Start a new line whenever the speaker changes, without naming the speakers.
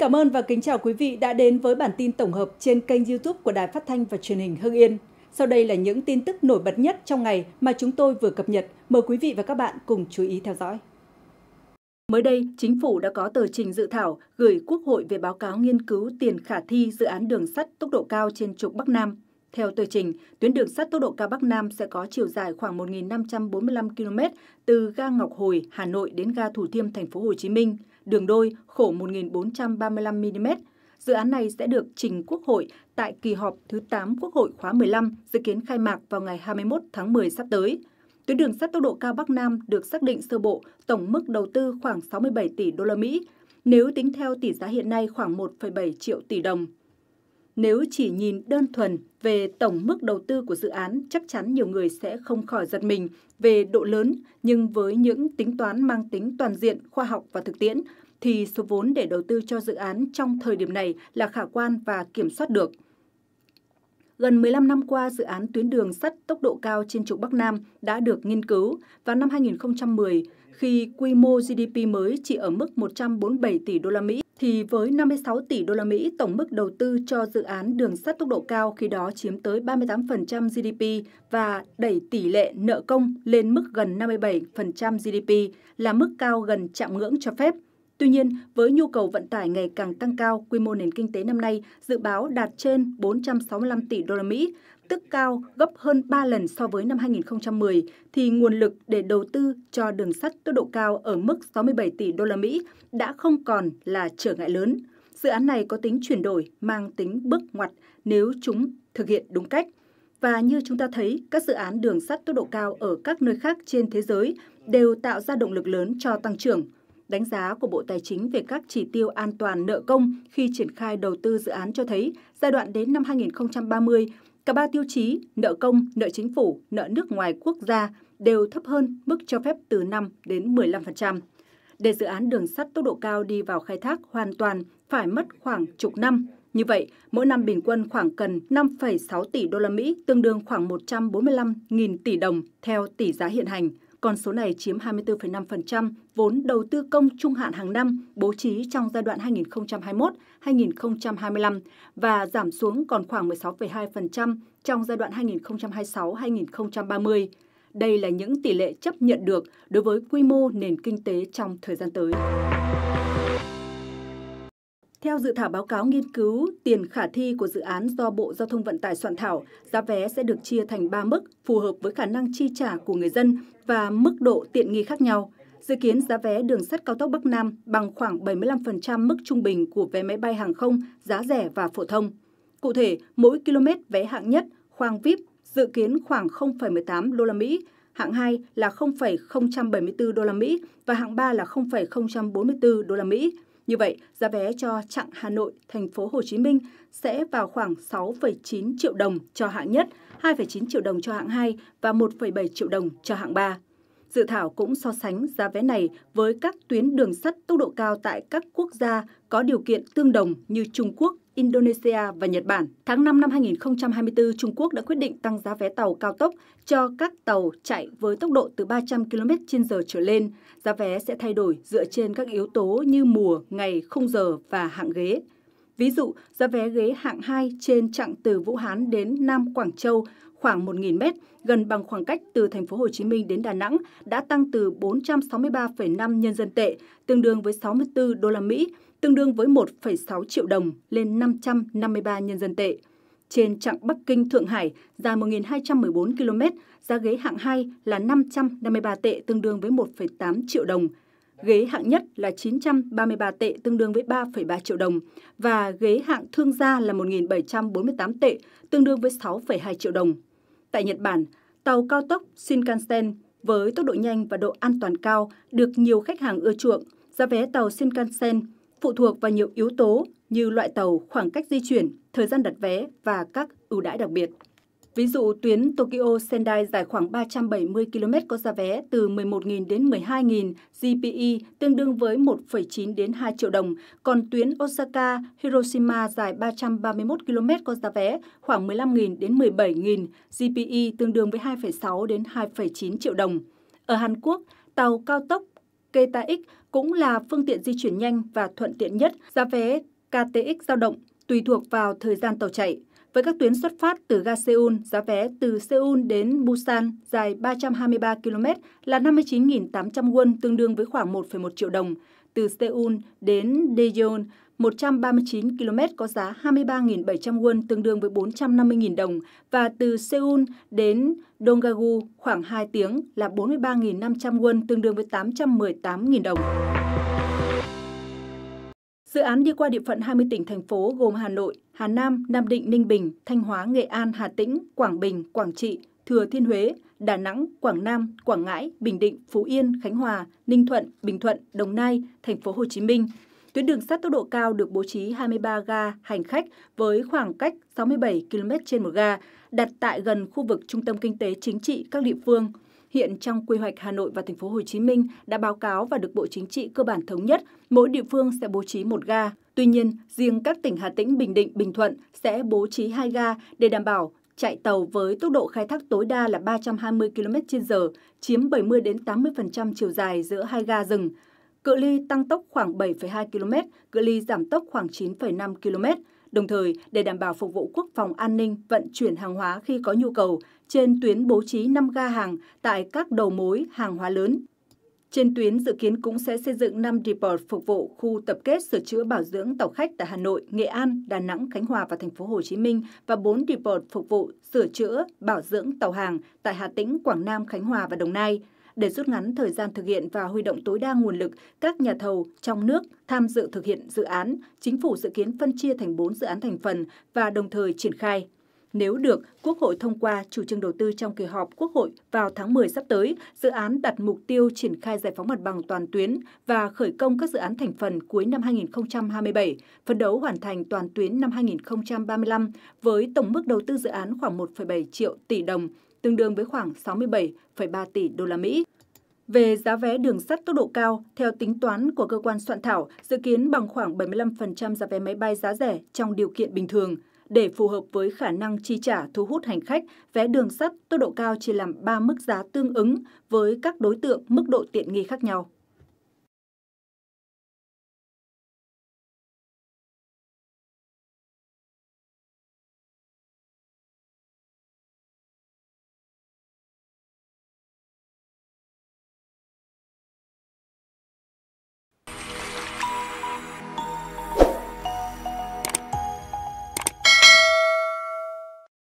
cảm ơn và kính chào quý vị đã đến với bản tin tổng hợp trên kênh YouTube của Đài Phát thanh và Truyền hình Hưng Yên. Sau đây là những tin tức nổi bật nhất trong ngày mà chúng tôi vừa cập nhật. Mời quý vị và các bạn cùng chú ý theo dõi. Mới đây, chính phủ đã có tờ trình dự thảo gửi Quốc hội về báo cáo nghiên cứu tiền khả thi dự án đường sắt tốc độ cao trên trục Bắc Nam. Theo tờ trình, tuyến đường sắt tốc độ cao Bắc Nam sẽ có chiều dài khoảng 1.545 km từ ga Ngọc Hồi, Hà Nội đến ga Thủ Thiêm, thành phố Hồ Chí Minh – đường đôi khổ 1.435mm. Dự án này sẽ được trình Quốc hội tại kỳ họp thứ 8 Quốc hội khóa 15, dự kiến khai mạc vào ngày 21 tháng 10 sắp tới. Tuyến đường sắt tốc độ cao Bắc Nam được xác định sơ bộ tổng mức đầu tư khoảng 67 tỷ đô la Mỹ, nếu tính theo tỷ giá hiện nay khoảng 1,7 triệu tỷ đồng. Nếu chỉ nhìn đơn thuần về tổng mức đầu tư của dự án, chắc chắn nhiều người sẽ không khỏi giật mình về độ lớn, nhưng với những tính toán mang tính toàn diện, khoa học và thực tiễn, thì số vốn để đầu tư cho dự án trong thời điểm này là khả quan và kiểm soát được. Gần 15 năm qua, dự án tuyến đường sắt tốc độ cao trên trục Bắc Nam đã được nghiên cứu và năm 2010, khi quy mô GDP mới chỉ ở mức 147 tỷ đô la Mỹ, thì với 56 tỷ đô la Mỹ tổng mức đầu tư cho dự án đường sắt tốc độ cao khi đó chiếm tới 38% GDP và đẩy tỷ lệ nợ công lên mức gần 57% GDP là mức cao gần chạm ngưỡng cho phép – Tuy nhiên, với nhu cầu vận tải ngày càng tăng cao, quy mô nền kinh tế năm nay dự báo đạt trên 465 tỷ đô la Mỹ, tức cao gấp hơn 3 lần so với năm 2010 thì nguồn lực để đầu tư cho đường sắt tốc độ cao ở mức 67 tỷ đô la Mỹ đã không còn là trở ngại lớn. Dự án này có tính chuyển đổi mang tính bước ngoặt nếu chúng thực hiện đúng cách. Và như chúng ta thấy, các dự án đường sắt tốc độ cao ở các nơi khác trên thế giới đều tạo ra động lực lớn cho tăng trưởng. Đánh giá của Bộ Tài chính về các chỉ tiêu an toàn nợ công khi triển khai đầu tư dự án cho thấy giai đoạn đến năm 2030, cả ba tiêu chí nợ công, nợ chính phủ, nợ nước ngoài quốc gia đều thấp hơn mức cho phép từ 5 đến 15%. Để dự án đường sắt tốc độ cao đi vào khai thác hoàn toàn phải mất khoảng chục năm. Như vậy, mỗi năm bình quân khoảng cần 5,6 tỷ đô la Mỹ, tương đương khoảng 145.000 tỷ đồng theo tỷ giá hiện hành. Con số này chiếm 24,5% vốn đầu tư công trung hạn hàng năm bố trí trong giai đoạn 2021-2025 và giảm xuống còn khoảng 16,2% trong giai đoạn 2026-2030. Đây là những tỷ lệ chấp nhận được đối với quy mô nền kinh tế trong thời gian tới. Theo dự thảo báo cáo nghiên cứu tiền khả thi của dự án do Bộ Giao thông Vận tải soạn thảo, giá vé sẽ được chia thành 3 mức phù hợp với khả năng chi trả của người dân và mức độ tiện nghi khác nhau. Dự kiến giá vé đường sắt cao tốc Bắc Nam bằng khoảng 75% mức trung bình của vé máy bay hàng không giá rẻ và phổ thông. Cụ thể, mỗi km vé hạng nhất, khoang VIP dự kiến khoảng 0,18 đô la Mỹ, hạng 2 là 0,074 đô la Mỹ và hạng 3 là 0,044 đô la Mỹ. Như vậy, giá vé cho chặng Hà Nội, thành phố Hồ Chí Minh sẽ vào khoảng 6,9 triệu đồng cho hạng nhất, 2,9 triệu đồng cho hạng 2 và 1,7 triệu đồng cho hạng 3. Dự thảo cũng so sánh giá vé này với các tuyến đường sắt tốc độ cao tại các quốc gia có điều kiện tương đồng như Trung Quốc, Indonesia và Nhật Bản. Tháng 5 năm 2024, Trung Quốc đã quyết định tăng giá vé tàu cao tốc cho các tàu chạy với tốc độ từ 300 km h trở lên. Giá vé sẽ thay đổi dựa trên các yếu tố như mùa, ngày, khung giờ và hạng ghế. Ví dụ, giá vé ghế hạng 2 trên chặng từ Vũ Hán đến Nam Quảng Châu khoảng 1.000m, gần bằng khoảng cách từ thành phố Hồ Chí Minh đến Đà Nẵng đã tăng từ 463,5 nhân dân tệ, tương đương với 64 đô la Mỹ, tương đương với 1,6 triệu đồng lên 553 nhân dân tệ. Trên chặng Bắc Kinh Thượng Hải dài 1.214 km, giá ghế hạng 2 là 553 tệ tương đương với 1,8 triệu đồng ghế hạng nhất là 933 tệ tương đương với 3,3 triệu đồng và ghế hạng thương gia là 1.748 tệ tương đương với 6,2 triệu đồng. Tại Nhật Bản, tàu cao tốc Shinkansen với tốc độ nhanh và độ an toàn cao được nhiều khách hàng ưa chuộng. Giá vé tàu Shinkansen phụ thuộc vào nhiều yếu tố như loại tàu, khoảng cách di chuyển, thời gian đặt vé và các ưu đãi đặc biệt. Ví dụ tuyến Tokyo Sendai dài khoảng 370 km có giá vé từ 11.000 đến 12.000 GPE tương đương với 1,9 đến 2 triệu đồng, còn tuyến Osaka Hiroshima dài 331 km có giá vé khoảng 15.000 đến 17.000 GPE tương đương với 2,6 đến 2,9 triệu đồng. Ở Hàn Quốc, tàu cao tốc KTX cũng là phương tiện di chuyển nhanh và thuận tiện nhất, giá vé KTX dao động tùy thuộc vào thời gian tàu chạy. Với các tuyến xuất phát từ ga Seoul, giá vé từ Seoul đến Busan dài 323 km là 59.800 won tương đương với khoảng 1,1 triệu đồng. Từ Seoul đến Daejeon, 139 km có giá 23.700 won tương đương với 450.000 đồng và từ Seoul đến Donggu khoảng 2 tiếng là 43.500 won tương đương với 818.000 đồng. Dự án đi qua địa phận 20 tỉnh, thành phố gồm Hà Nội, Hà Nam, Nam Định, Ninh Bình, Thanh Hóa, Nghệ An, Hà Tĩnh, Quảng Bình, Quảng Trị, Thừa Thiên Huế, Đà Nẵng, Quảng Nam, Quảng Ngãi, Bình Định, Phú Yên, Khánh Hòa, Ninh Thuận, Bình Thuận, Đồng Nai, thành phố Hồ Chí Minh. Tuyến đường sắt tốc độ cao được bố trí 23 ga hành khách với khoảng cách 67 km trên một ga, đặt tại gần khu vực trung tâm kinh tế chính trị các địa phương – hiện trong quy hoạch Hà Nội và thành phố Hồ Chí Minh đã báo cáo và được Bộ Chính trị cơ bản thống nhất, mỗi địa phương sẽ bố trí một ga. Tuy nhiên, riêng các tỉnh Hà Tĩnh, Bình Định, Bình Thuận sẽ bố trí hai ga để đảm bảo chạy tàu với tốc độ khai thác tối đa là 320 km/h, chiếm 70 đến 80% chiều dài giữa hai ga rừng. Cự ly tăng tốc khoảng 7,2 km, cự ly giảm tốc khoảng 9,5 km Đồng thời, để đảm bảo phục vụ quốc phòng an ninh vận chuyển hàng hóa khi có nhu cầu, trên tuyến bố trí 5 ga hàng tại các đầu mối hàng hóa lớn. Trên tuyến dự kiến cũng sẽ xây dựng 5 depot phục vụ khu tập kết sửa chữa bảo dưỡng tàu khách tại Hà Nội, Nghệ An, Đà Nẵng, Khánh Hòa và thành phố Hồ Chí Minh và 4 depot phục vụ sửa chữa bảo dưỡng tàu hàng tại Hà Tĩnh, Quảng Nam, Khánh Hòa và Đồng Nai để rút ngắn thời gian thực hiện và huy động tối đa nguồn lực các nhà thầu trong nước tham dự thực hiện dự án, chính phủ dự kiến phân chia thành 4 dự án thành phần và đồng thời triển khai. Nếu được, Quốc hội thông qua chủ trương đầu tư trong kỳ họp Quốc hội vào tháng 10 sắp tới, dự án đặt mục tiêu triển khai giải phóng mặt bằng toàn tuyến và khởi công các dự án thành phần cuối năm 2027, phấn đấu hoàn thành toàn tuyến năm 2035 với tổng mức đầu tư dự án khoảng 1,7 triệu tỷ đồng, tương đương với khoảng 67,3 tỷ đô la Mỹ. Về giá vé đường sắt tốc độ cao, theo tính toán của cơ quan soạn thảo, dự kiến bằng khoảng 75% giá vé máy bay giá rẻ trong điều kiện bình thường. Để phù hợp với khả năng chi trả thu hút hành khách, vé đường sắt tốc độ cao chia làm 3 mức giá tương ứng với các đối tượng mức độ tiện nghi khác nhau.